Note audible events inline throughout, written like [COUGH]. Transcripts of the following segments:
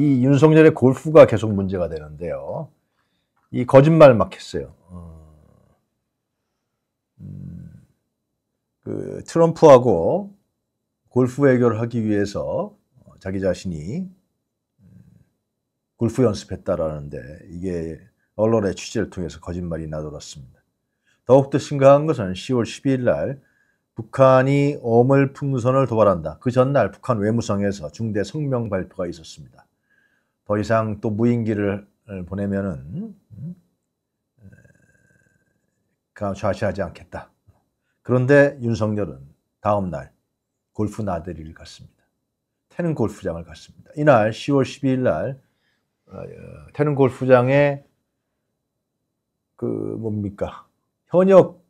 이 윤석열의 골프가 계속 문제가 되는데요. 이 거짓말 막 했어요. 어. 음. 그 트럼프하고 골프 해결 하기 위해서 자기 자신이 음, 골프 연습했다라는데 이게 언론의 취재를 통해서 거짓말이 나돌았습니다. 더욱더 심각한 것은 10월 12일 날 북한이 어물 풍선을 도발한다. 그 전날 북한 외무성에서 중대 성명 발표가 있었습니다. 더 이상 또 무인기를 어, 보내면은 음, 좌시하지 않겠다. 그런데 윤석열은 다음 날 골프 나들이를 갔습니다. 태릉 골프장을 갔습니다. 이날 10월 12일 날 어, 어, 태릉 골프장에 그 뭡니까 현역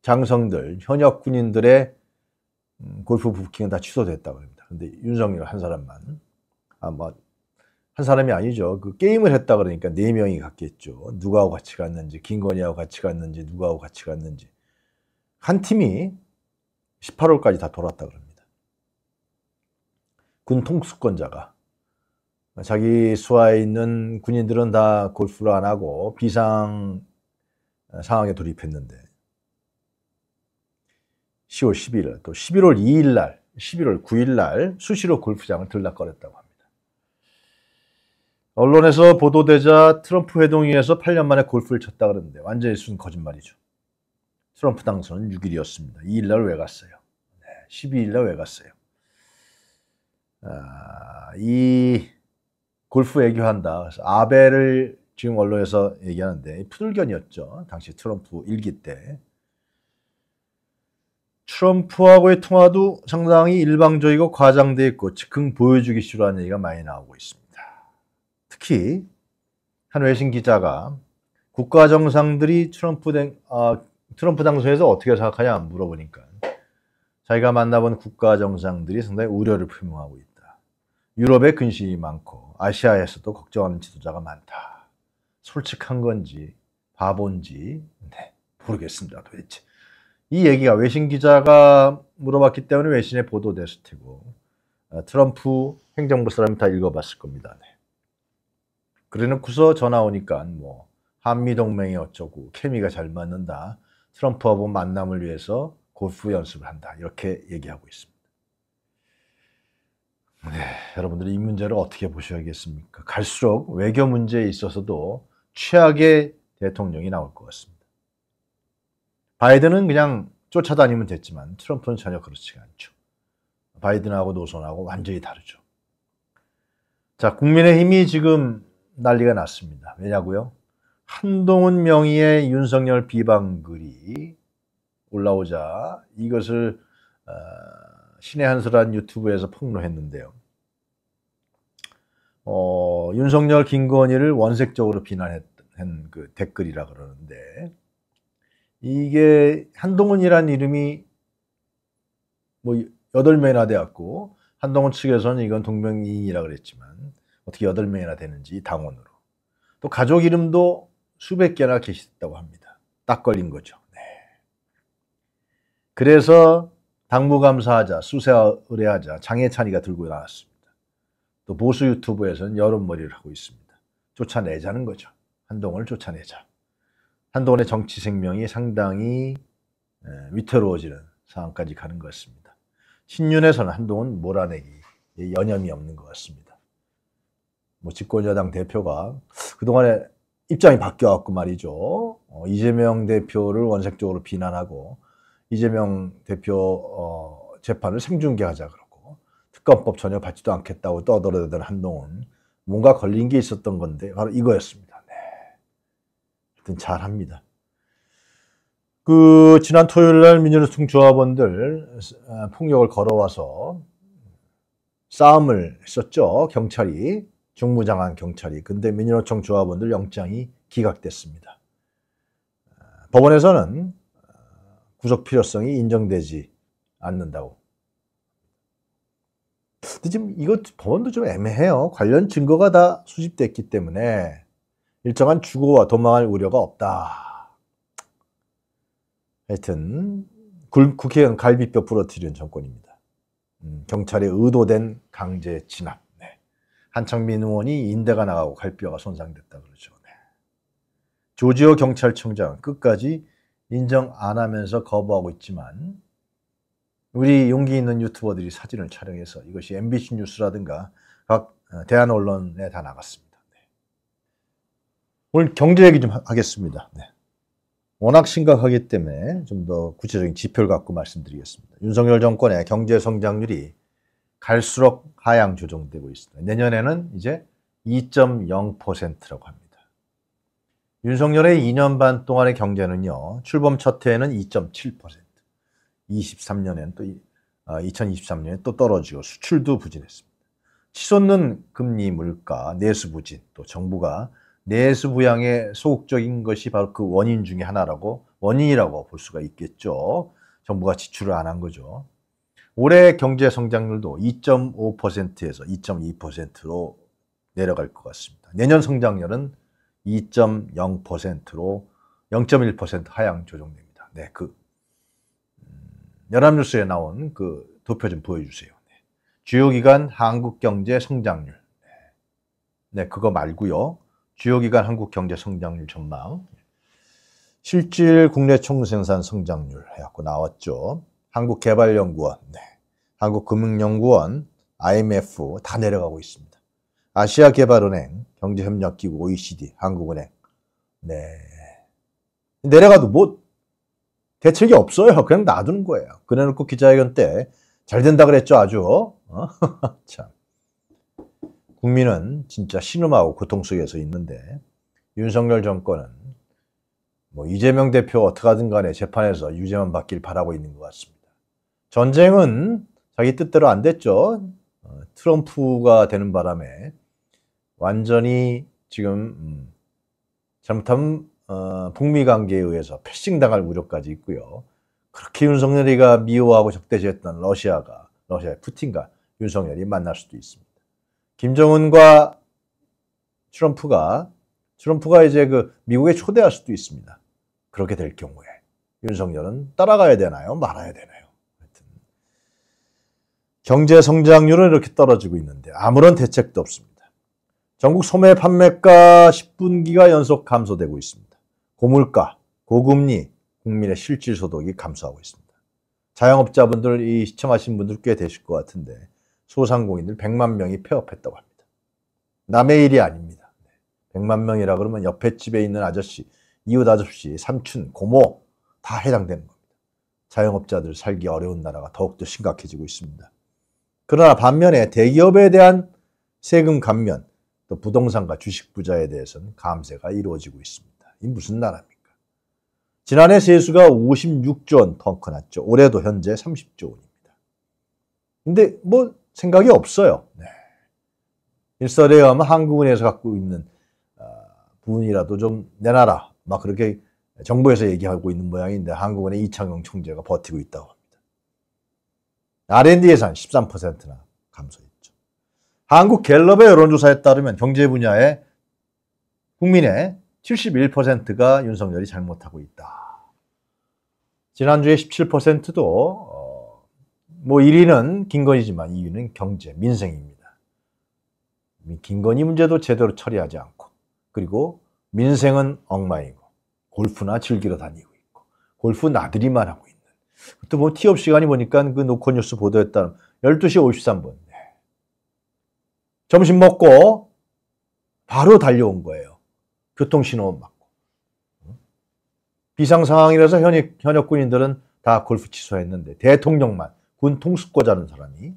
장성들, 현역 군인들의 음, 골프 부킹은 다 취소됐다고 합니다. 그런데 윤석열 한 사람만 아마 한 사람이 아니죠. 그 게임을 했다 그러니까 네 명이 갔겠죠. 누가하고 같이 갔는지, 김건희하고 같이 갔는지, 누가하고 같이 갔는지. 한 팀이 18월까지 다 돌았다 그럽니다. 군 통수권자가. 자기 수하에 있는 군인들은 다 골프를 안 하고 비상 상황에 돌입했는데 10월 1 1일또 11월 2일 날 11월 9일 날 수시로 골프장을 들락거렸다고 합니다. 언론에서 보도되자 트럼프 회동위에서 8년 만에 골프를 쳤다 그러는데 완전히 순 거짓말이죠. 트럼프 당선은 6일이었습니다. 2일날 왜 갔어요? 네, 12일날 왜 갔어요? 아, 이 골프 얘기한다 아베를 지금 언론에서 얘기하는데 푸들견이었죠. 당시 트럼프 일기 때. 트럼프하고의 통화도 상당히 일방적이고 과장돼 있고 즉흥 보여주기 싫어하는 얘기가 많이 나오고 있습니다. 특히 한 외신 기자가 국가 정상들이 트럼프, 된, 아, 트럼프 당선에서 어떻게 생각하냐 물어보니까 자기가 만나본 국가 정상들이 상당히 우려를 표명하고 있다. 유럽에 근심이 많고 아시아에서도 걱정하는 지도자가 많다. 솔직한 건지 바본지 네, 모르겠습니다 도대체. 이 얘기가 외신 기자가 물어봤기 때문에 외신에 보도됐을 테고 아, 트럼프 행정부 사람이 다 읽어봤을 겁니다. 네. 그래놓고서 전화 오니까 뭐 한미동맹이 어쩌고 케미가 잘 맞는다. 트럼프하고 만남을 위해서 골프 연습을 한다. 이렇게 얘기하고 있습니다. 네, 여러분들이 이 문제를 어떻게 보셔야겠습니까? 갈수록 외교 문제에 있어서도 최악의 대통령이 나올 것 같습니다. 바이든은 그냥 쫓아다니면 됐지만 트럼프는 전혀 그렇지가 않죠. 바이든하고 노선하고 완전히 다르죠. 자, 국민의힘이 지금 난리가 났습니다. 왜냐고요? 한동훈 명의의 윤석열 비방글이 올라오자 이것을 어, 신의 한수란 유튜브에서 폭로했는데요. 어, 윤석열 김건희를 원색적으로 비난한 그 댓글이라 그러는데 이게 한동훈이란 이름이 뭐 8명이나 돼갖고 한동훈 측에서는 이건 동명이인이라 그랬지만 어떻게 8명이나 되는지 당원으로. 또 가족 이름도 수백 개나 계셨다고 합니다. 딱 걸린 거죠. 네. 그래서 당무감사하자, 수세 의뢰하자 장혜찬이가 들고 나왔습니다. 또 보수 유튜브에서는 여론머리를 하고 있습니다. 쫓아내자는 거죠. 한동훈을 쫓아내자. 한동훈의 정치 생명이 상당히 위태로워지는 상황까지 가는 것 같습니다. 신윤에서는 한동훈 몰아내기 연염이 없는 것 같습니다. 뭐 집권여당 대표가 그동안에 입장이 바뀌어갖고 말이죠. 어, 이재명 대표를 원색적으로 비난하고 이재명 대표 어, 재판을 생중계하자 그러고 특검법 전혀 받지도 않겠다고 떠들어대던 한동훈 뭔가 걸린 게 있었던 건데 바로 이거였습니다. 네. 하여튼 잘합니다. 그 지난 토요일 날 민주노총 조합원들 어, 폭력을 걸어와서 싸움을 했었죠. 경찰이 중무장한 경찰이 근대 민주노총 조합원들 영장이 기각됐습니다. 아, 법원에서는 아, 구속 필요성이 인정되지 않는다고. 근데 지금 이것 법원도 좀 애매해요. 관련 증거가 다 수집됐기 때문에 일정한 주고와 도망할 우려가 없다. 하여튼 국회의원 갈비뼈 부러뜨리는 정권입니다. 음, 경찰의 의도된 강제 진압. 한창민 의원이 인대가 나가고 갈뼈가 손상됐다 그러죠. 네. 조지오 경찰청장 끝까지 인정 안 하면서 거부하고 있지만 우리 용기 있는 유튜버들이 사진을 촬영해서 이것이 MBC 뉴스라든가 각 어, 대한 언론에 다 나갔습니다. 네. 오늘 경제 얘기 좀 하겠습니다. 네. 워낙 심각하기 때문에 좀 더 구체적인 지표를 갖고 말씀드리겠습니다. 윤석열 정권의 경제 성장률이 갈수록 하향 조정되고 있습니다. 내년에는 이제 2.0%라고 합니다. 윤석열의 2년 반 동안의 경제는요, 출범 첫 해에는 2.7%, 23년에는 또, 2023년에 아, 또 떨어지고 수출도 부진했습니다. 치솟는 금리 물가, 내수 부진, 또 정부가 내수 부양에 소극적인 것이 바로 그 원인 중의 하나라고, 원인이라고 볼 수가 있겠죠. 정부가 지출을 안 한 거죠. 올해 경제 성장률도 2.5%에서 2.2%로 내려갈 것 같습니다. 내년 성장률은 2.0%로 0.1% 하향 조정됩니다. 네, 그 음, 연합뉴스에 나온 그 도표 좀 보여주세요. 네. 주요 기간 한국 경제 성장률. 네. 네, 그거 말고요. 주요 기간 한국 경제 성장률 전망. 실질 국내 총생산 성장률 해갖고 나왔죠. 한국개발연구원, 네. 한국금융연구원, IMF 다 내려가고 있습니다. 아시아개발은행, 경제협력기구, OECD, 한국은행. 네. 내려가도 뭐 대책이 없어요. 그냥 놔두는 거예요. 그래놓고 기자회견 때 잘 된다 그랬죠, 아주. 어? [LAUGHS] 참. 국민은 진짜 신음하고 고통 속에서 있는데 윤석열 정권은 뭐 이재명 대표 어떻게 하든 간에 재판에서 유죄만 받길 바라고 있는 것 같습니다. 전쟁은 자기 뜻대로 안 됐죠. 어, 트럼프가 되는 바람에 완전히 지금 음, 잘못하면 어, 북미 관계에 의해서 패싱당할 우려까지 있고요. 그렇게 윤석열이가 미워하고 적대시했던 러시아가 러시아의 푸틴과 윤석열이 만날 수도 있습니다. 김정은과 트럼프가 트럼프가 이제 그 미국에 초대할 수도 있습니다. 그렇게 될 경우에 윤석열은 따라가야 되나요? 말아야 되나요? 경제 성장률은 이렇게 떨어지고 있는데 아무런 대책도 없습니다. 전국 소매 판매가 10분기가 연속 감소되고 있습니다. 고물가, 고금리, 국민의 실질 소득이 감소하고 있습니다. 자영업자분들, 이 시청하신 분들 꽤 되실 것 같은데 소상공인들 100만 명이 폐업했다고 합니다. 남의 일이 아닙니다. 100만 명이라 그러면 옆에 집에 있는 아저씨, 이웃 아저씨, 삼촌, 고모 다 해당되는 겁니다. 자영업자들 살기 어려운 나라가 더욱더 심각해지고 있습니다. 그러나 반면에 대기업에 대한 세금 감면, 또 부동산과 주식 부자에 대해서는 감세가 이루어지고 있습니다. 이 무슨 나라입니까? 지난해 세수가 56조 원 덩크 났죠. 올해도 현재 30조 원입니다. 근데 뭐 생각이 없어요. 네. 일설에 의하면 한국은행에서 갖고 있는 아, 부분이라도 좀 내놔라. 막 그렇게 정부에서 얘기하고 있는 모양인데 한국은행 이창용 총재가 버티고 있다고. R&D 예산 13%나 감소했죠. 한국 갤럽의 여론조사에 따르면 경제 분야에 국민의 71%가 윤석열이 잘못하고 있다. 지난주에 17%도 어, 뭐 1위는 김건희지만 2위는 경제, 민생입니다. 김건희 문제도 제대로 처리하지 않고 그리고 민생은 엉망이고 골프나 즐기러 다니고 있고 골프 나들이만 하고 있는 그때 뭐 티업 시간이 보니까 그노코뉴스 보도에 따르면 12시 53분. 네. 점심 먹고 바로 달려온 거예요. 교통신호음 맞고. 비상 상황이라서 현역, 현역 군인들은 다 골프 취소했는데 대통령만 군 통수권자는 사람이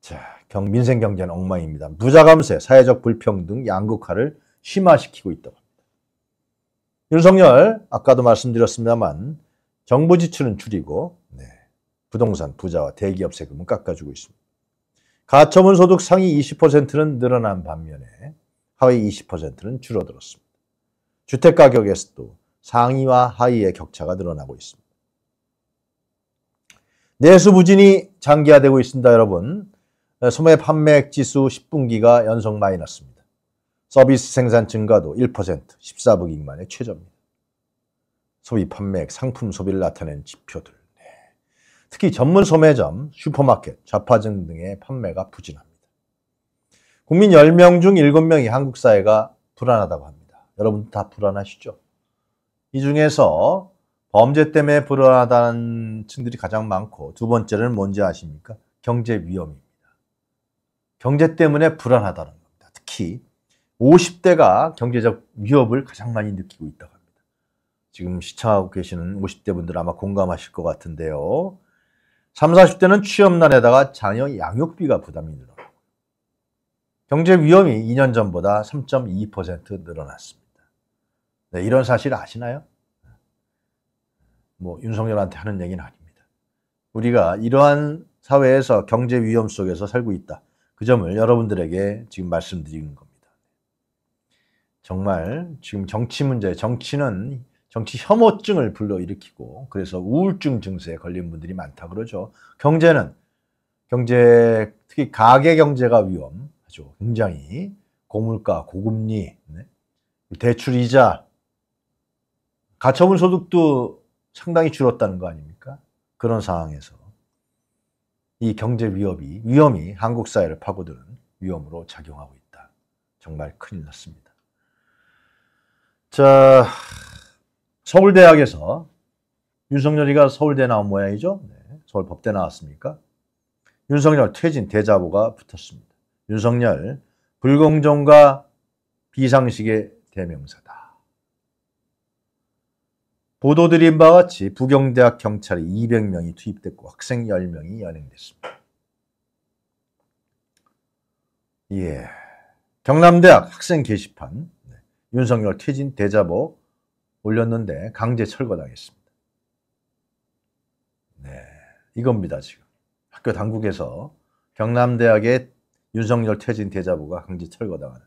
자 경, 민생 경제는 엉망입니다. 부자 감세, 사회적 불평등, 양극화를 심화시키고 있다고. 윤석열 아까도 말씀드렸습니다만 정부 지출은 줄이고 네, 부동산 부자와 대기업 세금은 깎아주고 있습니다. 가처분 소득 상위 20%는 늘어난 반면에 하위 20%는 줄어들었습니다. 주택 가격에서도 상위와 하위의 격차가 늘어나고 있습니다. 내수 부진이 장기화되고 있습니다, 여러분. 소매 판매액 지수 10분기가 연속 마이너스입니다. 서비스 생산 증가도 1%, 14억 인만의 최저입니다. 소비 판매액, 상품 소비를 나타낸 지표들. 네. 특히 전문 소매점, 슈퍼마켓, 좌파증 등의 판매가 부진합니다. 국민 10명 중 7명이 한국 사회가 불안하다고 합니다. 여러분 다 불안하시죠? 이 중에서 범죄 때문에 불안하다는 층들이 가장 많고 두 번째는 뭔지 아십니까? 경제 위험입니다. 경제 때문에 불안하다는 겁니다. 특히 50대가 경제적 위협을 가장 많이 느끼고 있다고 합니다. 지금 시청하고 계시는 50대 분들 아마 공감하실 것 같은데요. 3, 40대는 취업난에다가 자녀 양육비가 부담이 늘어나고 경제 위험이 2년 전보다 3.2% 늘어났습니다. 네, 이런 사실 아시나요? 뭐 윤석열한테 하는 얘기는 아닙니다. 우리가 이러한 사회에서 경제 위험 속에서 살고 있다. 그 점을 여러분들에게 지금 말씀드리는 겁니다. 정말 지금 정치 문제, 정치는 정치 혐오증을 불러일으키고 그래서 우울증 증세에 걸린 분들이 많다 그러죠. 경제는 경제 특히 가계 경제가 위험 아주 굉장히 고물가, 고금리, 네? 대출 이자, 가처분 소득도 상당히 줄었다는 거 아닙니까? 그런 상황에서 이 경제 위협이 위험이 한국 사회를 파고드는 위험으로 작용하고 있다. 정말 큰일 났습니다. 자, 서울대학에서 윤석열이가 서울대 나온 모양이죠. 네, 서울법대 나왔습니까? 윤석열 퇴진 대자보가 붙었습니다. 윤석열 불공정과 비상식의 대명사다. 보도드린 바와 같이 부경대학 경찰이 200명이 투입됐고 학생 10명이 연행됐습니다. 예. 경남대학 학생 게시판 윤석열 퇴진 대자보 올렸는데 강제 철거당했습니다. 네, 이겁니다 지금. 학교 당국에서 경남대학의 윤석열 퇴진 대자보가 강제 철거당하는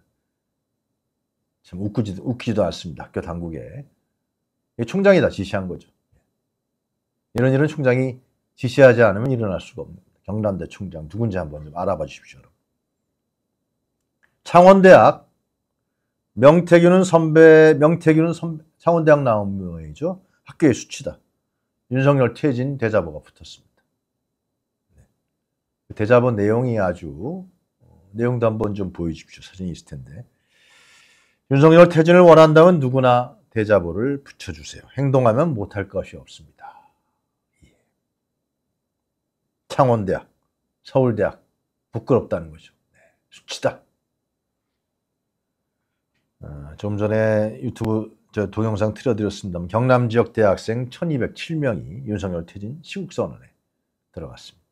참 웃기지도, 웃기지도 않습니다. 학교 당국에. 총장이 다 지시한 거죠. 이런 일은 총장이 지시하지 않으면 일어날 수가 없는 경남대 총장 누군지 한번 좀 알아봐 주십시오. 여러분. 창원대학 명태균은 선배, 명태균은 선배, 창원대학 나온 명예이죠. 학교의 수치다. 윤석열 퇴진 대자보가 붙었습니다. 네. 그 대자보 내용이 아주 어, 내용도 한번 좀 보여주십시오. 사진이 있을 텐데. 윤석열 퇴진을 원한다면 누구나 대자보를 붙여주세요. 행동하면 못할 것이 없습니다. 예. 창원대학, 서울대학 부끄럽다는 거죠. 네. 수치다. 아, 좀 전에 유튜브 저 동영상 틀어드렸습니다. 경남 지역 대학생 1207명이 윤석열 퇴진 시국선언에 들어갔습니다.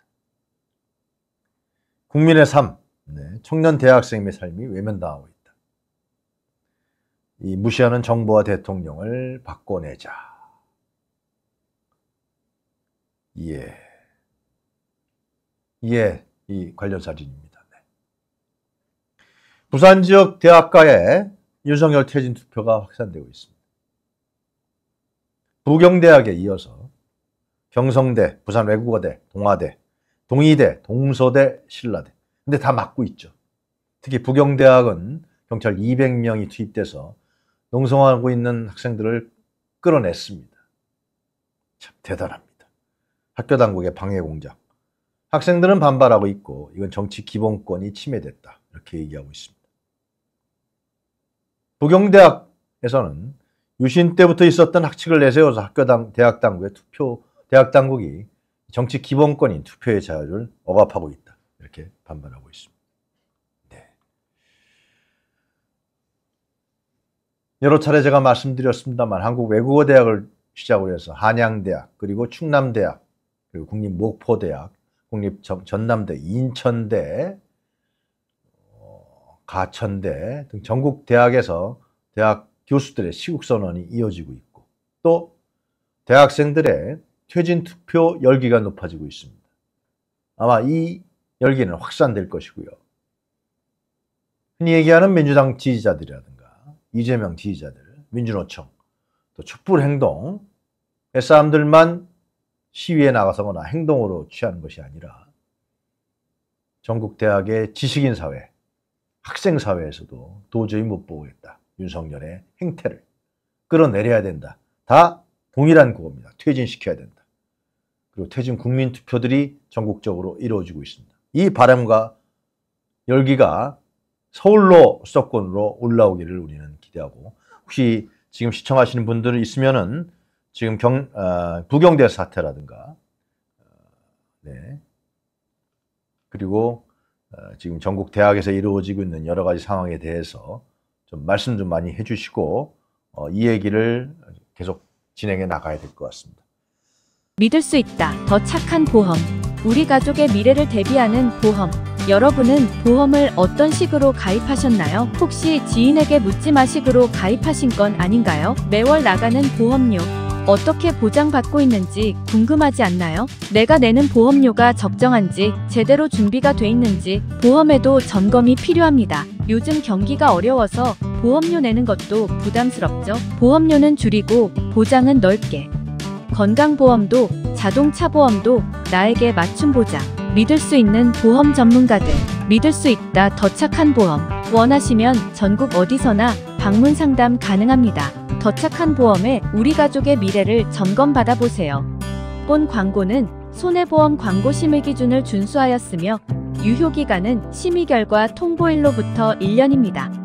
국민의 삶, 네, 청년 대학생의 삶이 외면당하고 있다. 이 무시하는 정부와 대통령을 바꿔내자. 예. 예, 이 관련 사진입니다. 네. 부산 지역 대학가에 윤석열 퇴진 투표가 확산되고 있습니다. 부경대학에 이어서 경성대, 부산 외국어대, 동아대, 동의대, 동서대, 신라대. 근데 다 막고 있죠. 특히 부경대학은 경찰 200명이 투입돼서 농성하고 있는 학생들을 끌어냈습니다. 참 대단합니다. 학교 당국의 방해 공작. 학생들은 반발하고 있고 이건 정치 기본권이 침해됐다. 이렇게 얘기하고 있습니다. 부경대학에서는 유신 때부터 있었던 학칙을 내세워서 학교 당, 대학 당국의 투표, 대학 당국이 정치 기본권인 투표의 자유를 억압하고 있다. 이렇게 반발하고 있습니다. 네. 여러 차례 제가 말씀드렸습니다만 한국 외국어 대학을 시작으로 해서 한양대학, 그리고 충남대학, 그리고 국립 목포대학, 국립 전남대, 인천대, 가천대 등 전국 대학에서 대학 교수들의 시국선언이 이어지고 있고 또 대학생들의 퇴진 투표 열기가 높아지고 있습니다. 아마 이 열기는 확산될 것이고요. 흔히 얘기하는 민주당 지지자들이라든가 이재명 지지자들, 민주노총, 또 촛불행동, 사람들만 시위에 나가서거나 행동으로 취하는 것이 아니라 전국 대학의 지식인 사회, 학생 사회에서도 도저히 못 보겠다. 윤석열의 행태를 끌어내려야 된다. 다 동일한 그겁니다. 퇴진시켜야 된다. 그리고 퇴진 국민 투표들이 전국적으로 이루어지고 있습니다. 이 바람과 열기가 서울로 수도권으로 올라오기를 우리는 기대하고 혹시 지금 시청하시는 분들 있으면은 지금 경, 어, 부경대 사태라든가 어, 네. 그리고 어, 지금 전국 대학에서 이루어지고 있는 여러 가지 상황에 대해서 좀 말씀 좀 많이 해주시고 어, 이 얘기를 계속 진행해 나가야 될 것 같습니다. 믿을 수 있다. 더 착한 보험. 우리 가족의 미래를 대비하는 보험. 여러분은 보험을 어떤 식으로 가입하셨나요? 혹시 지인에게 묻지 마식으로 가입하신 건 아닌가요? 매월 나가는 보험료. 어떻게 보장받고 있는지 궁금하지 않나요? 내가 내는 보험료가 적정한지 제대로 준비가 돼 있는지 보험에도 점검이 필요합니다. 요즘 경기가 어려워서 보험료 내는 것도 부담스럽죠? 보험료는 줄이고 보장은 넓게 건강보험도 자동차 보험도 나에게 맞춤 보장 믿을 수 있는 보험 전문가들 믿을 수 있다 더 착한 보험 원하시면 전국 어디서나 방문 상담 가능합니다. 더 착한 보험에 우리 가족의 미래를 점검받아 보세요. 본 광고는 손해보험 광고 심의 기준을 준수하였으며 유효기간은 심의 결과 통보일로부터 1년입니다.